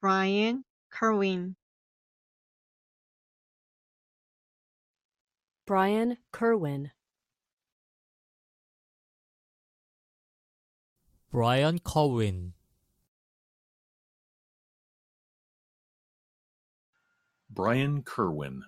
Brian Kerwin. Brian Kerwin. Brian Kerwin. Brian Kerwin.